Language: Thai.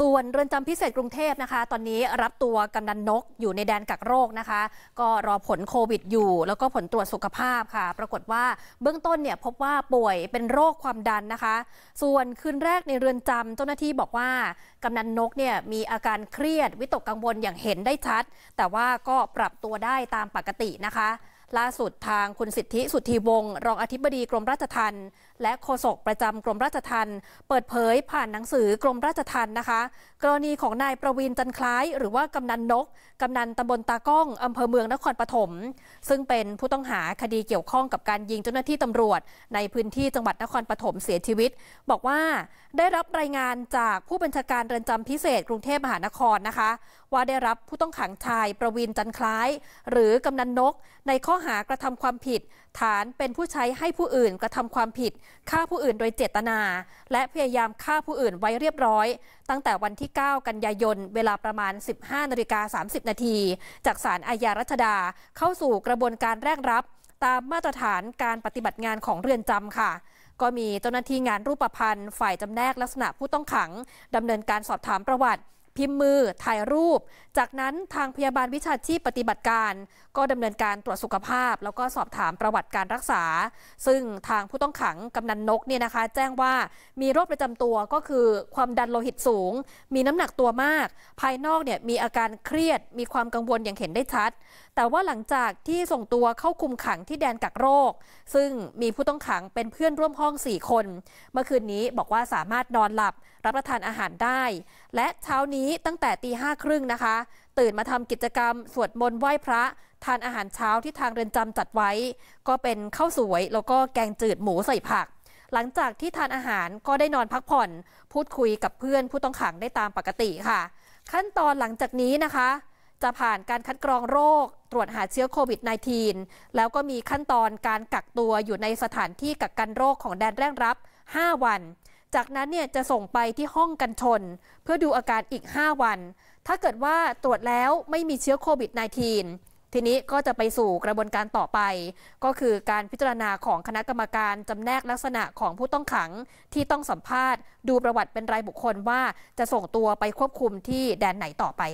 ส่วนเรือนจำพิเศษกรุงเทพนะคะ ตอนนี้รับตัวกำนันนกอยู่ในแดนกักโรคนะคะ ก็รอผลโควิดอยู่ แล้วก็ผลตรวจสุขภาพค่ะ ปรากฏว่าเบื้องต้นเนี่ยพบว่าป่วยเป็นโรคความดันนะคะ ส่วนคืนแรกในเรือนจำเจ้าหน้าที่บอกว่ากำนันนกเนี่ยมีอาการเครียดวิตกกังวลอย่างเห็นได้ชัด แต่ว่าก็ปรับตัวได้ตามปกตินะคะล่าสุดทางคุณสิทธิ สุทธีวงศ์รองอธิบดีกรมราชทัณฑ์และโฆษกประจำกรมราชทัณฑ์เปิดเผยผ่านหนังสือกรมราชทัณฑ์นะคะ กรณีของนายประวินจันคล้าย หรือว่ากำนันนกกำนันตำบลตากล้องอำเภอเมืองนครปฐมซึ่งเป็นผู้ต้องหาคดีเกี่ยวข้องกับการยิงเจ้าหน้าที่ตำรวจในพื้นที่จังหวัดนครปฐมเสียชีวิต บอกว่าได้รับรายงานจากผู้บัญชาการเรือนจำพิเศษ กรุงเทพมหานครนะคะ ว่าได้รับผู้ต้องขังชายประวินจันคล้ายหรือกำนันนก ในข้อหากระทำความผิด ฐานเป็นผู้ใช้ให้ผู้อื่นกระทำความผิดฆ่าผู้อื่นโดยเจตนา และพยายามฆ่าผู้อื่นไว้เรียบร้อย ตั้งแต่วันที่ 9 กันยายนเวลาประมาณ 15 นาฬิกา30 นาทีจากศาลอาญารัชดา เข้าสู่กระบวนการแรกรับ ตามมาตรฐานการปฏิบัติงานของเรือนจำค่ะ ก็มีเจ้าหน้าที่งานรูปพันธ์ฝ่ายจำแนกลักษณะผู้ต้องขังดำเนินการสอบถามประวัติพิมพ์มือถ่ายรูป จากนั้นทางพยาบาลวิชาชีพปฏิบัติการ ก็ดำเนินการตรวจสุขภาพ แล้วก็สอบถามประวัติการรักษา ซึ่งทางผู้ต้องขังกำนันนกเนี่ยนะคะ แจ้งว่ามีโรคประจำตัวก็คือความดันโลหิตสูง มีน้ำหนักตัวมาก ภายนอกเนี่ยมีอาการเครียดมีความกังวลอย่างเห็นได้ชัดแต่ว่าหลังจากที่ส่งตัวเข้าคุมขังที่แดนกักโรค ซึ่งมีผู้ต้องขังเป็นเพื่อนร่วมห้อง 4 คน เมื่อคืนนี้บอกว่าสามารถนอนหลับรับประทานอาหารได้ และเช้านี้ตั้งแต่ตีห้าครึ่งนะคะ ตื่นมาทำกิจกรรม สวดมนต์ไหว้พระ ทานอาหารเช้าที่ทางเรือนจำจัดไว้ ก็เป็นข้าวสวยแล้วก็แกงจืดหมูใส่ผัก หลังจากที่ทานอาหารก็ได้นอนพักผ่อนพูดคุยกับเพื่อน ผู้ต้องขังได้ตามปกติค่ะ ขั้นตอนหลังจากนี้นะคะจะผ่านการคัดกรองโรคตรวจหาเชื้อโควิด -19 แล้วก็มีขั้นตอนการกักตัวอยู่ในสถานที่กักกันโรคของแดนแรกรับ 5 วัน จากนั้นเนี่ยจะส่งไปที่ห้องกันชน เพื่อดูอาการอีก 5 วัน ถ้าเกิดว่าตรวจแล้วไม่มีเชื้อโควิด -19 ทีนี้ก็จะไปสู่กระบวนการต่อไป ก็คือการพิจารณาของคณะกรรมการจำแนกลักษณะของผู้ต้องขังที่ต้องสัมภาษณ์ ดูประวัติเป็นรายบุคคลว่าจะส่งตัวไปควบคุมที่แดนไหนต่อไป